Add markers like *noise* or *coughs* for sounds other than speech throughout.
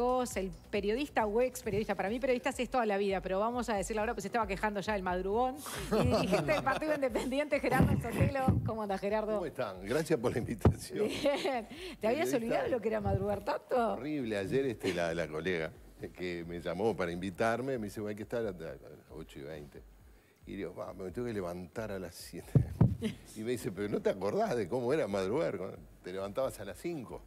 El periodista o ex periodista, para mí periodista es toda la vida, pero vamos a decirle ahora, pues estaba quejando ya el madrugón. Y *laughs* dirigente del Partido Independiente, Gerardo Sotelo. ¿Cómo andas, Gerardo? ¿Cómo están? Gracias por la invitación. ¿Te habías olvidado lo que era madrugar tanto? Horrible. Ayer este, la, colega que me llamó para invitarme, me dice, hay que estar a las 8 y 20. Y digo, va, me tengo que levantar a las 7. *laughs* Y me dice, pero no te acordás de cómo era madrugar, te levantabas a las 5.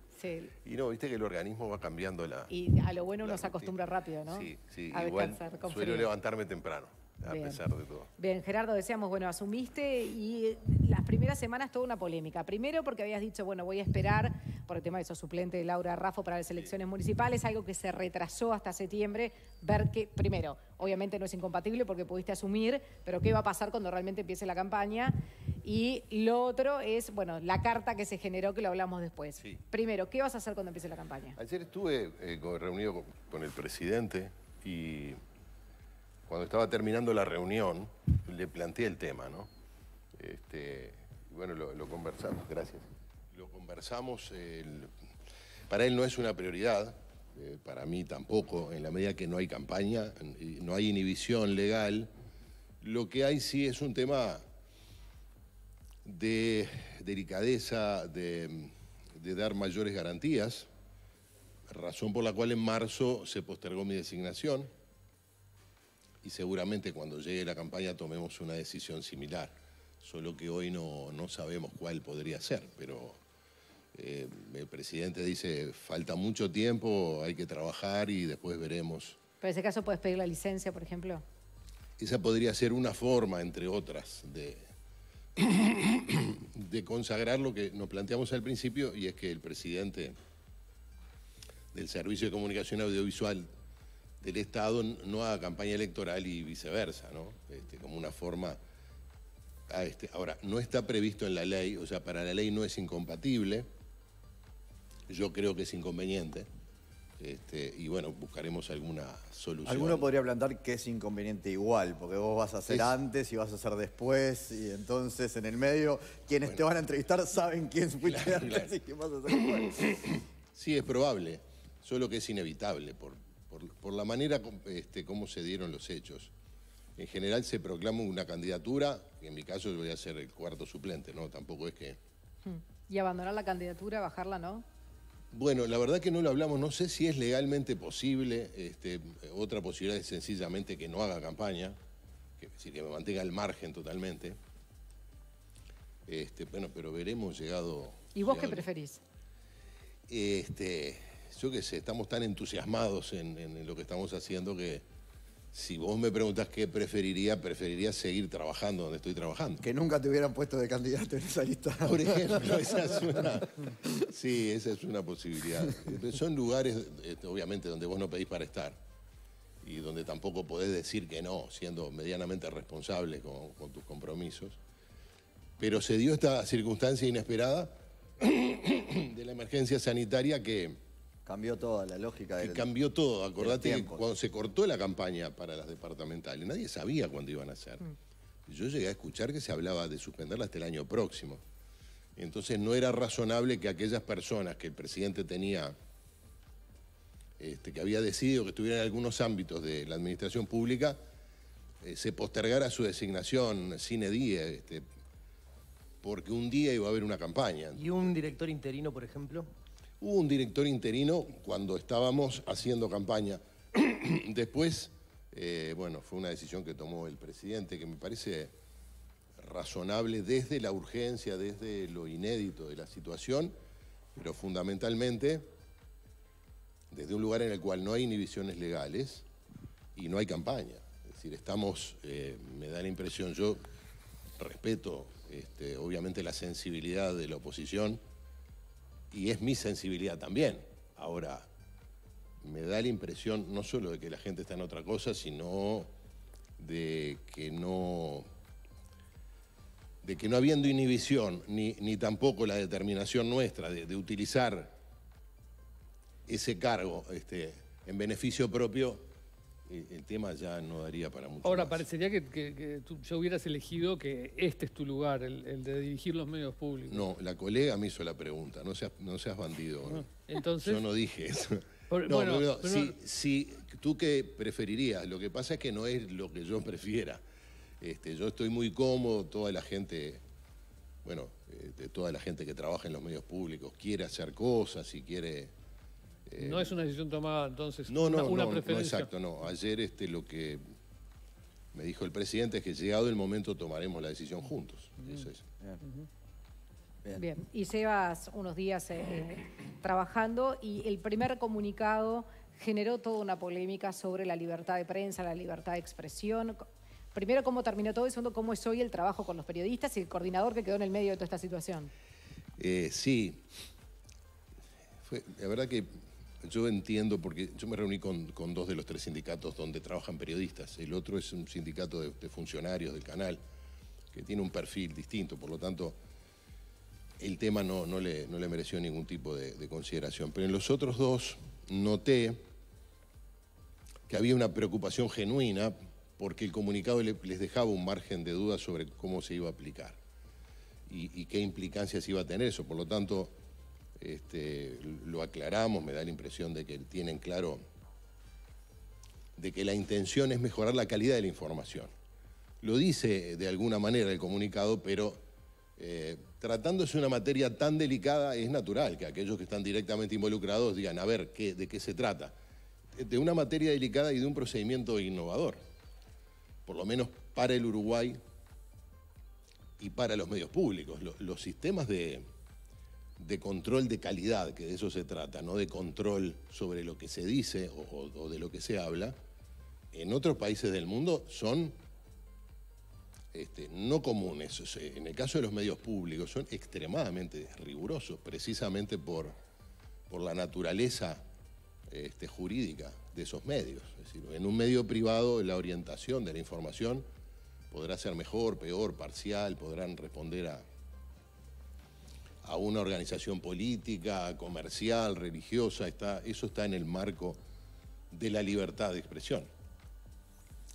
Y no, viste que el organismo va cambiando la... Y a lo bueno uno se acostumbra rápido, ¿no? Sí, sí. Igual suelo levantarme temprano. A pesar de todo. Bien, Gerardo, decíamos, bueno, asumiste y las primeras semanas toda una polémica. Primero porque habías dicho, bueno, voy a esperar por el tema de su suplente de Laura Raffo para las elecciones municipales, algo que se retrasó hasta septiembre, ver que, primero, obviamente no es incompatible porque pudiste asumir, pero qué va a pasar cuando realmente empiece la campaña. Y lo otro es, bueno, la carta que se generó, que lo hablamos después. Primero, ¿qué vas a hacer cuando empiece la campaña? Ayer estuve eh, reunido con, el presidente y cuando estaba terminando la reunión, le planteé el tema, ¿no? Este, bueno, lo, conversamos, gracias. Lo conversamos, para él no es una prioridad, eh, para mí tampoco, en la medida que no hay campaña, no hay inhibición legal, lo que hay sí es un tema de delicadeza, de, dar mayores garantías, razón por la cual en marzo se postergó mi designación y seguramente cuando llegue la campaña tomemos una decisión similar, solo que hoy no, sabemos cuál podría ser, pero eh, el presidente dice, falta mucho tiempo, hay que trabajar y después veremos. Pero en ese caso puedes pedir la licencia, por ejemplo. Esa podría ser una forma, entre otras, de, *coughs* de consagrar lo que nos planteamos al principio y es que el presidente del Servicio de Comunicación Audiovisual del Estado no haga campaña electoral y viceversa, ¿no? Este, como una forma... Este, ahora, no está previsto en la ley, o sea, para la ley no es incompatible, yo creo que es inconveniente, este, y bueno, buscaremos alguna solución. Alguno podría plantear que es inconveniente igual, porque vos vas a hacer antes y vas a hacer después, y entonces en el medio quienes te van a entrevistar saben quién fuiste y quién vas a hacer después. Sí, es probable, solo que es inevitable por, por, la manera este, como se dieron los hechos. En general se proclama una candidatura, en mi caso yo voy a ser el cuarto suplente, ¿no? Tampoco es que... Hmm. Y abandonar la candidatura, bajarla, ¿no? Bueno, la verdad que no lo hablamos, no sé si es legalmente posible, este, otra posibilidad es sencillamente que no haga campaña, que, es decir, que me mantenga al margen totalmente. Este, bueno, pero veremos llegado... ¿Y vos qué preferís? Este, yo qué sé, estamos tan entusiasmados en lo que estamos haciendo que si vos me preguntás qué preferiría, preferiría seguir trabajando donde estoy trabajando. Que nunca te hubieran puesto de candidato en esa lista. Por ejemplo, esa es una, sí, esa es una posibilidad. Son lugares, este, obviamente, donde vos no pedís para estar y donde tampoco podés decir que no, siendo medianamente responsable con tus compromisos. Pero se dio esta circunstancia inesperada *coughs* de la emergencia sanitaria que Cambió toda la lógica. Que cambió todo. Acordate que cuando se cortó la campaña para las departamentales, nadie sabía cuándo iban a ser. Mm. Yo llegué a escuchar que se hablaba de suspenderla hasta el año próximo. Entonces no era razonable que aquellas personas que el presidente tenía, este, que había decidido que estuvieran en algunos ámbitos de la administración pública, eh, se postergara su designación Cine die, este, porque un día iba a haber una campaña. ¿Y un director interino, por ejemplo? Hubo un director interino cuando estábamos haciendo campaña. *clears throat* Después, eh, bueno, fue una decisión que tomó el presidente que me parece razonable desde la urgencia, desde lo inédito de la situación, pero fundamentalmente desde un lugar en el cual no hay inhibiciones legales y no hay campaña. Es decir, estamos, eh, me da la impresión, yo respeto este, obviamente la sensibilidad de la oposición, y es mi sensibilidad también. Ahora, me da la impresión no solo de que la gente está en otra cosa, sino de que no de que no habiendo inhibición, ni, tampoco la determinación nuestra de, utilizar ese cargo este, en beneficio propio, eh, el tema ya no daría para mucho. Ahora, parecería que, tú ya hubieras elegido que este es tu lugar, el, de dirigir los medios públicos. No, la colega me hizo la pregunta, no seas, no seas bandido. Ah, entonces. Yo no dije eso. *laughs* no, bueno, pero, Si, tú qué preferirías, lo que pasa es que no es lo que yo *laughs* prefiera. Este, yo estoy muy cómodo, toda la gente, bueno, eh, de toda la gente que trabaja en los medios públicos quiere hacer cosas y quiere eh, no es una decisión tomada entonces, no, no, no, No, exacto, no. Ayer este, lo que me dijo el presidente es que llegado el momento tomaremos la decisión juntos. Eso es. Bien. y llevas unos días eh, trabajando y el primer comunicado generó toda una polémica sobre la libertad de prensa, la libertad de expresión. Primero, cómo terminó todo y segundo, cómo es hoy el trabajo con los periodistas y el coordinador que quedó en el medio de toda esta situación. Eh, sí, la verdad que yo entiendo, porque yo me reuní con, dos de los tres sindicatos donde trabajan periodistas. El otro es un sindicato de, funcionarios del canal, que tiene un perfil distinto, por lo tanto, el tema no, no, le, mereció ningún tipo de, consideración. Pero en los otros dos noté que había una preocupación genuina porque el comunicado les dejaba un margen de duda sobre cómo se iba a aplicar y qué implicancias iba a tener eso. Por lo tanto, este, lo aclaramos, me da la impresión de que tienen claro de que la intención es mejorar la calidad de la información. Lo dice de alguna manera el comunicado, pero eh, tratándose de una materia tan delicada es natural que aquellos que están directamente involucrados digan, a ver, ¿qué, ¿de qué se trata? De una materia delicada y de un procedimiento innovador, por lo menos para el Uruguay y para los medios públicos. los sistemas de, de control de calidad, que de eso se trata, no de control sobre lo que se dice o, de lo que se habla, en otros países del mundo son este, no comunes. En el caso de los medios públicos son extremadamente rigurosos, precisamente por, por la naturaleza este, jurídica de esos medios. Es en un medio privado la orientación de la información podrá ser mejor, peor, parcial, podrán responder a a una organización política, comercial, religiosa, está, eso está en el marco de la libertad de expresión.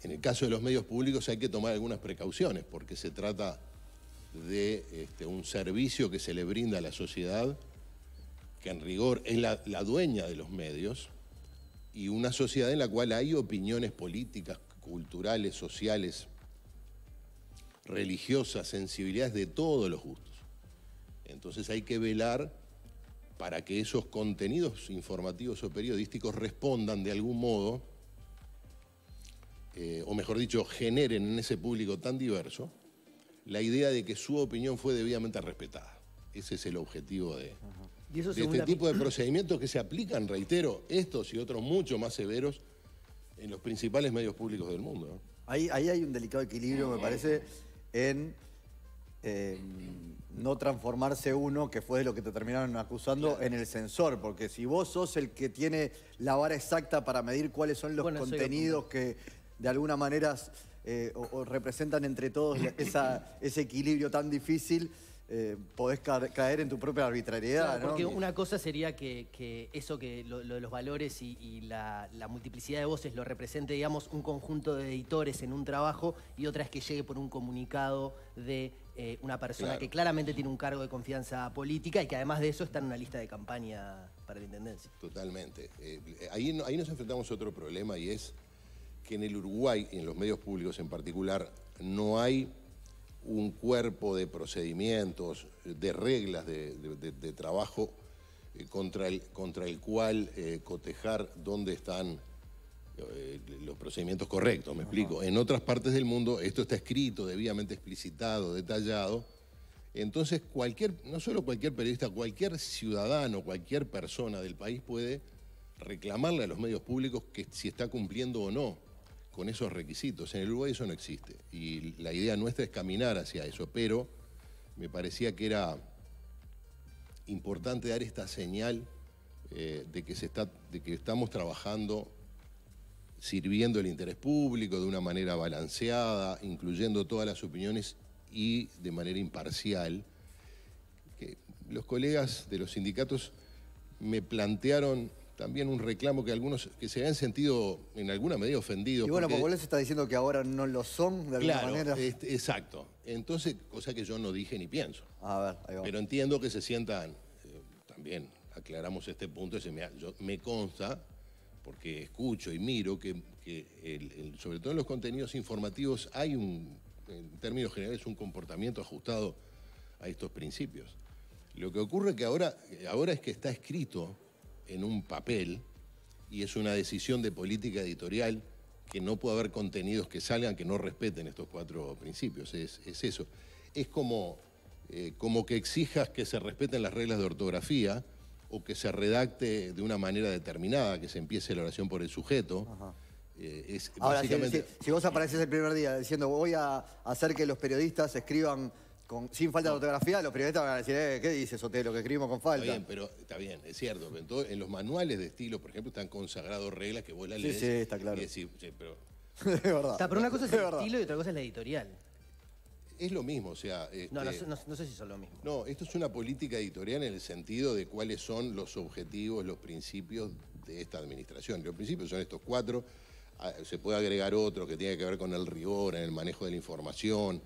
En el caso de los medios públicos hay que tomar algunas precauciones porque se trata de este, un servicio que se le brinda a la sociedad, que en rigor es la, la dueña de los medios, y una sociedad en la cual hay opiniones políticas, culturales, sociales, religiosas, sensibilidades de todos los gustos. Entonces hay que velar para que esos contenidos informativos o periodísticos respondan de algún modo, eh, o mejor dicho, generen en ese público tan diverso, la idea de que su opinión fue debidamente respetada. Ese es el objetivo de, eso este tipo de procedimientos que se aplican, reitero, estos y otros mucho más severos en los principales medios públicos del mundo. ahí hay un delicado equilibrio, me mm. parece, en eh, no transformarse uno, que fue de lo que te terminaron acusando, en el sensor porque si vos sos el que tiene la vara exacta para medir cuáles son los contenidos que de alguna manera eh, representan entre todos ese equilibrio tan difícil, eh, podés caer en tu propia arbitrariedad. ¿no? porque una cosa sería que, eso que lo, de los valores y, la, multiplicidad de voces lo represente, digamos, un conjunto de editores en un trabajo y otra es que llegue por un comunicado de eh, una persona que claramente tiene un cargo de confianza política y que además de eso está en una lista de campaña para la Intendencia. Totalmente. Eh, ahí, ahí nos enfrentamos a otro problema y es que en el Uruguay, en los medios públicos en particular, no hay un cuerpo de procedimientos, de reglas de, trabajo eh, contra, el, contra el cual eh, cotejar dónde están eh, los procedimientos correctos, me explico. En otras partes del mundo esto está escrito, debidamente explicitado, detallado. Entonces, cualquier, no solo cualquier periodista, cualquier ciudadano, cualquier persona del país puede reclamarle a los medios públicos que si está cumpliendo o no con esos requisitos. En el Uruguay eso no existe. Y la idea nuestra es caminar hacia eso, pero me parecía que era importante dar esta señal eh, de, que se está, de que estamos trabajando sirviendo el interés público de una manera balanceada, incluyendo todas las opiniones y de manera imparcial. los colegas de los sindicatos me plantearon también un reclamo que algunos que se han sentido en alguna medida ofendidos. Y bueno, porque vos está diciendo que ahora no lo son de alguna manera. Este, exacto. Entonces, cosa que yo no dije ni pienso. A ver, Pero entiendo que se sientan, eh, también aclaramos este punto, me, yo, me consta, porque escucho y miro que, sobre todo en los contenidos informativos hay un, en términos generales, un comportamiento ajustado a estos principios. Lo que ocurre que ahora, eh, ahora es que está escrito en un papel y es una decisión de política editorial que no puede haber contenidos que salgan que no respeten estos cuatro principios. Es, eso. Es como, eh, como que exijas que se respeten las reglas de ortografía o que se redacte de una manera determinada, que se empiece la oración por el sujeto. Eh, básicamente... si, si, vos apareces el primer día diciendo voy a hacer que los periodistas escriban sin falta de ortografía, los periodistas van a decir, eh, ¿qué dice lo Que escribimos con falta. Está bien, pero está bien, es cierto. En, los manuales de estilo, por ejemplo, están consagrados reglas que vos las lees. Sí, sí, está claro. pero... *laughs* verdad. pero una cosa es, *laughs* el estilo y otra cosa es la editorial. Es lo mismo, o sea... Este no, no, sé si son lo mismo. No, esto es una política editorial en el sentido de cuáles son los objetivos, los principios de esta administración. Los principios son estos cuatro. Ah, se puede agregar otro que tiene que ver con el rigor en el manejo de la información,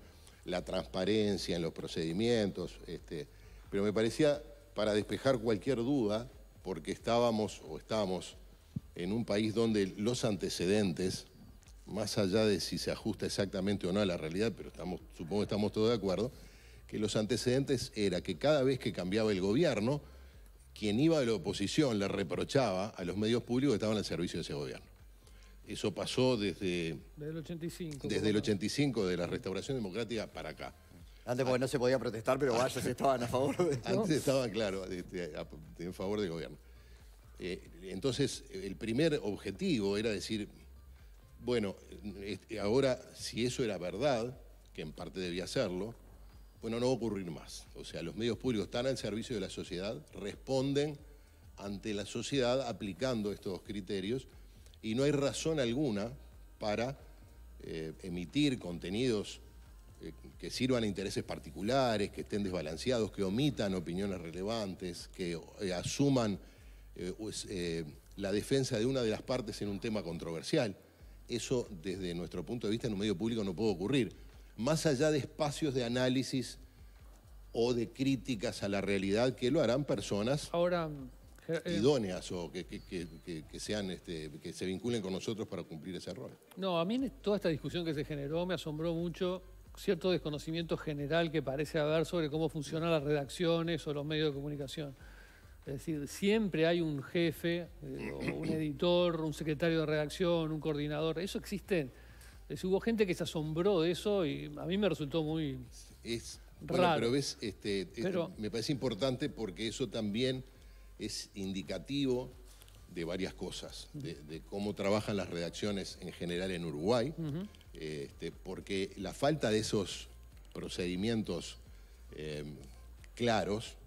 la transparencia en los procedimientos, este, pero me parecía para despejar cualquier duda, porque estábamos o estamos en un país donde los antecedentes, más allá de si se ajusta exactamente o no a la realidad, pero supongo que estamos todos de acuerdo, que los antecedentes era que cada vez que cambiaba el gobierno, quien iba a la oposición le reprochaba a los medios públicos que estaban al servicio de ese gobierno. Eso pasó desde... Desde el 85. Desde el 85, de la restauración democrática para acá. Antes porque no se podía protestar, pero vaya, se estaban a favor de... Antes estaban, claro, en favor del gobierno. Eh, entonces, el primer objetivo era decir, bueno, ahora, si eso era verdad, que en parte debía serlo, bueno, no va a ocurrir más. O sea, los medios públicos están al servicio de la sociedad, responden ante la sociedad aplicando estos criterios y no hay razón alguna para eh, emitir contenidos eh, que sirvan a intereses particulares, que estén desbalanceados, que omitan opiniones relevantes, que eh, asuman la defensa de una de las partes en un tema controversial. Eso desde nuestro punto de vista en un medio público no puede ocurrir. Más allá de espacios de análisis o de críticas a la realidad que lo harán personas Ahora... Eh, eh, idóneas o que, sean este, que se vinculen con nosotros para cumplir ese rol. No, a mí toda esta discusión que se generó me asombró mucho cierto desconocimiento general que parece haber sobre cómo funcionan las redacciones o los medios de comunicación. Es decir, siempre hay un jefe, eh, un editor, un secretario de redacción, un coordinador. Eso existe. hubo gente que se asombró de eso y a mí me resultó muy es, raro. Este, pero, me parece importante porque eso también es indicativo de varias cosas, de, cómo trabajan las redacciones en general en Uruguay, este, porque la falta de esos procedimientos em, claros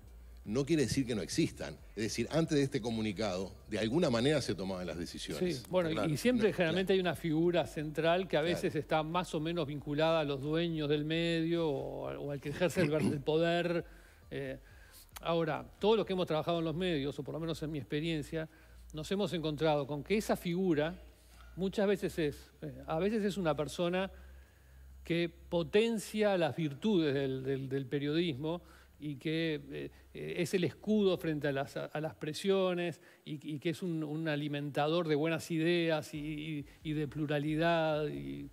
no quiere decir que no existan. Es decir, antes de este comunicado, de alguna manera se tomaban las decisiones. Sí, bueno, y siempre generalmente hay una figura central que a veces está más o menos vinculada a los dueños del medio o, al que ejerce el, poder. Eh, Ahora, todos los que hemos trabajado en los medios, o por lo menos en mi experiencia, nos hemos encontrado con que esa figura muchas veces es, eh, a veces es una persona que potencia las virtudes del, periodismo y que eh, es el escudo frente a las, presiones y, que es un, alimentador de buenas ideas y, de pluralidad y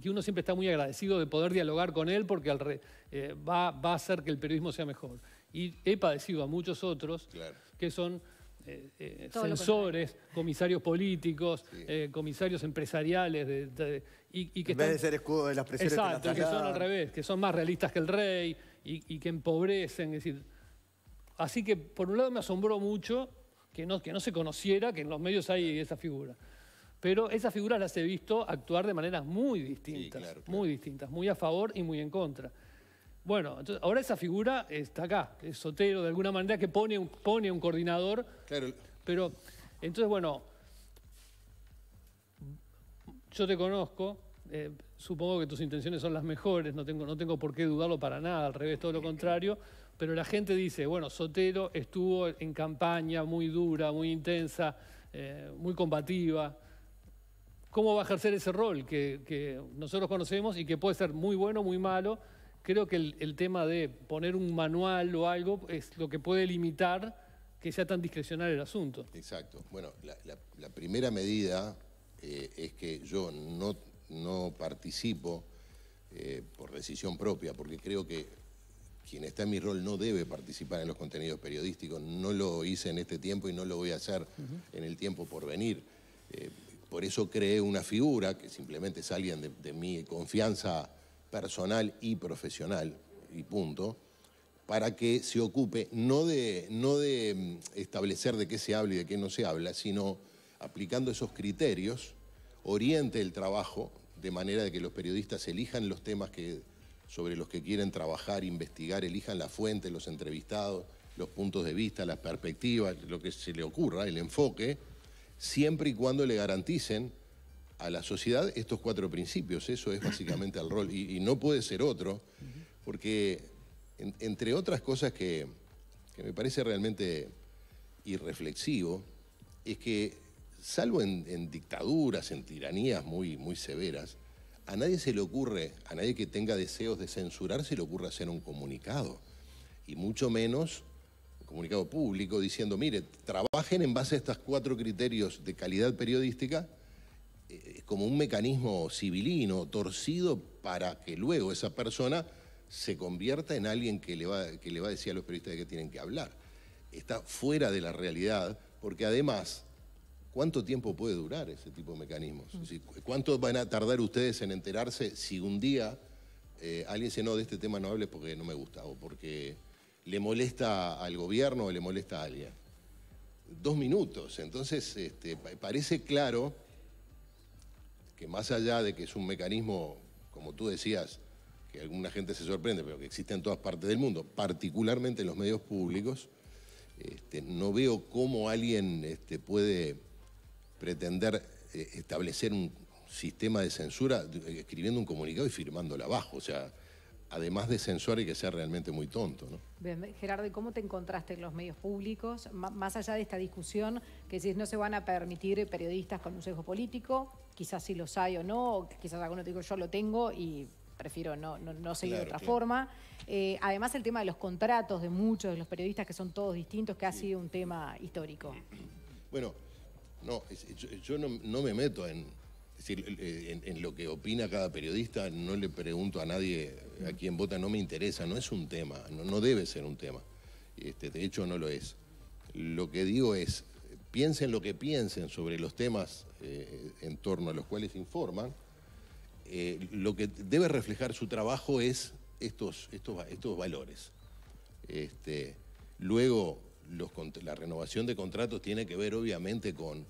que uno siempre está muy agradecido de poder dialogar con él porque eh, va, a hacer que el periodismo sea mejor. Y he padecido a muchos otros que son eh, eh censores, comisarios políticos, eh, comisarios empresariales. y, que en vez de ser escudo de las presiones Exacto, que son al revés, que son más realistas que el rey y, que empobrecen. Es decir, así que por un lado me asombró mucho que no, que no se conociera que en los medios hay esa figura. Pero esas figuras las he visto actuar de maneras muy distintas, muy distintas, muy a favor y muy en contra. Bueno, ahora esa figura está acá, es Sotero, de alguna manera que pone un, pone un coordinador. Claro. Pero, entonces, bueno, yo te conozco, eh, supongo que tus intenciones son las mejores, no tengo, no tengo por qué dudarlo para nada, al revés, todo lo contrario, pero la gente dice, bueno, Sotero estuvo en campaña muy dura, muy intensa, eh, muy combativa. ¿Cómo va a ejercer ese rol que, que nosotros conocemos y que puede ser muy bueno, muy malo? creo que el, tema de poner un manual o algo es lo que puede limitar que sea tan discrecional el asunto. Exacto. Bueno, la, primera medida eh, es que yo no, no participo eh, por decisión propia, porque creo que quien está en mi rol no debe participar en los contenidos periodísticos. No lo hice en este tiempo y no lo voy a hacer en el tiempo por venir. Eh, por eso creé una figura que simplemente es alguien de, de mi confianza personal y profesional, y punto, para que se ocupe no de, no de mm, establecer de qué se habla y de qué no se habla, sino aplicando esos criterios, oriente el trabajo de manera de que los periodistas elijan los temas que, sobre los que quieren trabajar, investigar, elijan la fuente, los entrevistados, los puntos de vista, las perspectivas, lo que se le ocurra, el enfoque, siempre y cuando le garanticen a la sociedad estos cuatro principios. Eso es básicamente el rol. Y, no puede ser otro, porque entre otras cosas que, me parece realmente irreflexivo, es que salvo en, dictaduras, en tiranías muy, muy severas, a nadie se le ocurre, a nadie que tenga deseos de censurar, se le ocurre hacer un comunicado. Y mucho menos un comunicado público diciendo, mire, trabajen en base a estos cuatro criterios de calidad periodística como un mecanismo civilino, torcido, para que luego esa persona se convierta en alguien que le va, que le va a decir a los periodistas de qué tienen que hablar. Está fuera de la realidad, porque además, ¿cuánto tiempo puede durar ese tipo de mecanismos? Es ¿Cuánto van a tardar ustedes en enterarse si un día eh, alguien dice, no, de este tema no hable porque no me gusta, o porque le molesta al gobierno o le molesta a alguien? Dos minutos, entonces este, parece claro que más allá de que es un mecanismo, como tú decías, que alguna gente se sorprende, pero que existe en todas partes del mundo, particularmente en los medios públicos, este, no veo cómo alguien este, puede pretender eh, establecer un sistema de censura eh, escribiendo un comunicado y firmándolo abajo. O sea, además de censuar y que sea realmente muy tonto. ¿no? Gerardo, cómo te encontraste en los medios públicos? más allá de esta discusión, que si no se van a permitir periodistas con un sesgo político, quizás si los hay o no, quizás alguno te digo yo lo tengo y prefiero no, no, seguir de otra forma. Eh, además el tema de los contratos de muchos de los periodistas que son todos distintos, que ha sido un tema histórico. Bueno, no, yo, no me meto en, decir, eh, en, lo que opina cada periodista, no le pregunto a nadie a quién vota, no me interesa, no es un tema, no, debe ser un tema. Este, de hecho, no lo es. Lo que digo es, piensen lo que piensen sobre los temas eh, en torno a los cuales informan, eh, lo que debe reflejar su trabajo es estos, estos, valores. Este, luego, la renovación de contratos tiene que ver obviamente con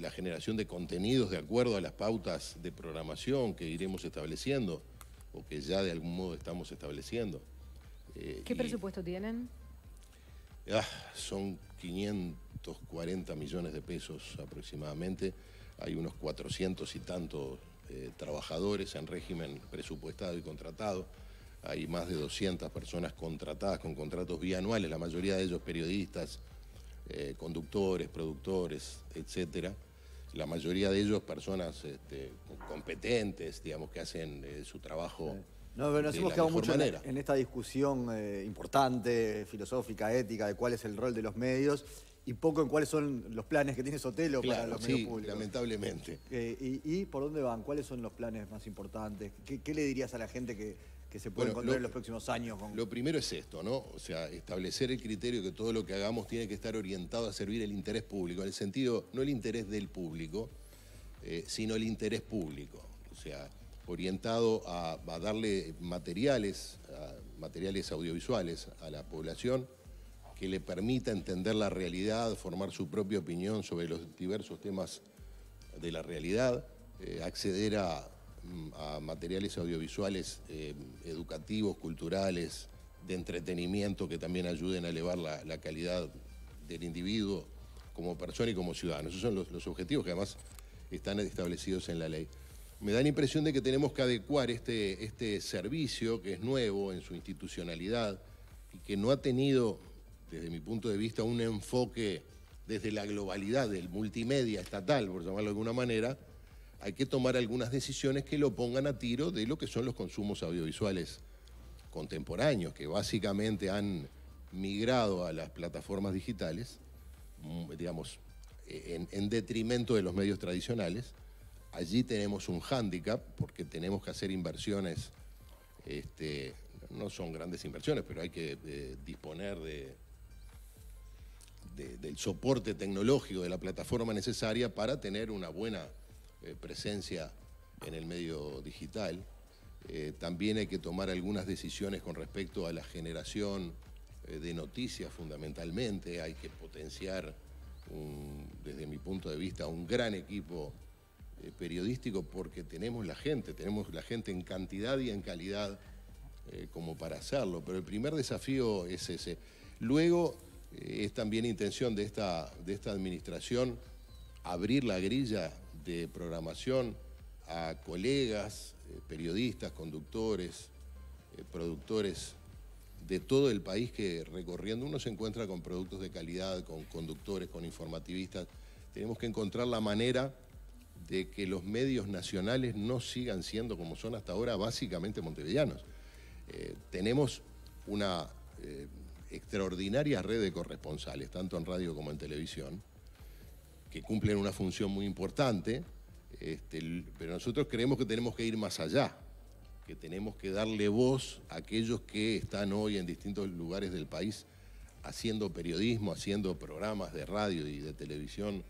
la generación de contenidos de acuerdo a las pautas de programación que iremos estableciendo o que ya de algún modo estamos estableciendo. Eh, ¿Qué presupuesto tienen? Ah, son 540 millones de pesos aproximadamente. Hay unos 400 y tantos eh, trabajadores en régimen presupuestado y contratado. Hay más de 200 personas contratadas con contratos bianuales, la mayoría de ellos periodistas, eh, conductores, productores, etcétera la mayoría de ellos personas este, competentes, digamos, que hacen eh, su trabajo. No, pero nos hemos quedado mucho en, esta discusión eh, importante, filosófica, ética, de cuál es el rol de los medios y poco en cuáles son los planes que tiene Sotelo para los medios públicos. Lamentablemente. Eh, y, por dónde van? ¿Cuáles son los planes más importantes? qué le dirías a la gente que, que se puede encontrar en los próximos años. Lo primero es esto, ¿no? O sea, establecer el criterio que todo lo que hagamos tiene que estar orientado a servir el interés público, en el sentido, no el interés del público, eh, sino el interés público. O sea, orientado a, darle materiales, materiales audiovisuales a la población que le permita entender la realidad, formar su propia opinión sobre los diversos temas de la realidad, eh, acceder a a materiales audiovisuales eh, educativos, culturales, de entretenimiento que también ayuden a elevar la, calidad del individuo como persona y como ciudadano. Esos son los, objetivos que además están establecidos en la ley. Me da la impresión de que tenemos que adecuar este, este servicio que es nuevo en su institucionalidad y que no ha tenido, desde mi punto de vista, un enfoque desde la globalidad del multimedia estatal, por llamarlo de alguna manera, hay que tomar algunas decisiones que lo pongan a tiro de lo que son los consumos audiovisuales contemporáneos, que básicamente han migrado a las plataformas digitales, mm, digamos, e, en, detrimento de los medios tradicionales. Allí tenemos un hándicap porque tenemos que hacer inversiones, este, no son grandes inversiones, pero hay que eh, disponer del soporte tecnológico de la plataforma necesaria para tener una buena eh, presencia en el medio digital. Eh, también hay que tomar algunas decisiones con respecto a la generación eh, de noticias fundamentalmente. Hay que potenciar, desde mi punto de vista, un gran equipo periodístico porque tenemos la gente, tenemos la gente en cantidad y en calidad como para hacerlo. Pero el primer desafío es ese. Luego es también intención de esta, de esta administración abrir la grilla de programación a colegas, eh, periodistas, conductores, eh, productores de todo el país que recorriendo uno se encuentra con productos de calidad, con conductores, con informativistas. Tenemos que encontrar la manera de que los medios nacionales no sigan siendo como son hasta ahora, básicamente montevillanos. Eh, tenemos una extraordinaria red de corresponsales, tanto en radio como en televisión, que cumplen una función muy importante, este, pero nosotros creemos que tenemos que ir más allá, que tenemos que darle voz a aquellos que están hoy en distintos lugares del país haciendo periodismo, haciendo programas de radio y de televisión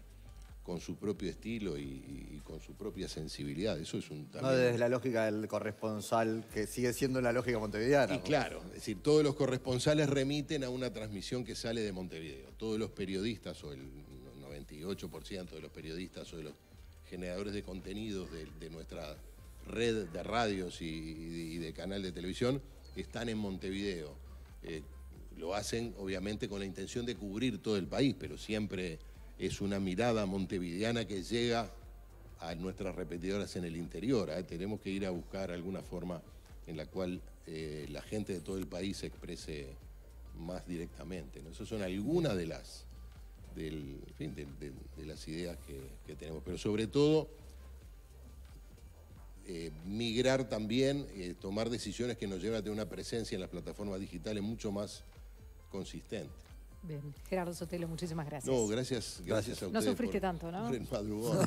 con su propio estilo y, con su propia sensibilidad. Eso es un No desde la lógica del corresponsal, que sigue siendo la lógica montevideana. Y claro, es decir, todos los corresponsales remiten a una transmisión que sale de Montevideo. Todos los periodistas o el 8% de los periodistas o de los generadores de contenidos de, nuestra red de radios y, de canal de televisión están en Montevideo. Eh, lo hacen obviamente con la intención de cubrir todo el país, pero siempre es una mirada montevideana que llega a nuestras repetidoras en el interior. ¿eh? Tenemos que ir a buscar alguna forma en la cual eh, la gente de todo el país se exprese más directamente. ¿no? Esas son algunas de las de, las ideas que, tenemos. Pero sobre todo, eh, migrar también, eh, tomar decisiones que nos lleven a tener una presencia en las plataformas digitales mucho más consistente. Gerardo Sotelo, muchísimas gracias. No, gracias, gracias, a ustedes. No sufriste *laughs* tanto, ¿no? No,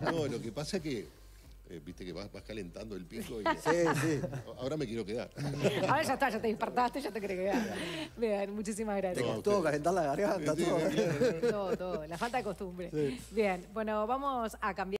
no, lo que pasa es que eh, viste que vas, calentando el pico y *laughs* sí, sí. ahora me quiero quedar. *laughs* Ahora ya está, ya te despertaste, ya te querés quedar. Bien, muchísimas gracias. todo calentar la garganta, todo. *laughs* todo, todo, la falta de costumbre. Bien, bueno, vamos a cambiar.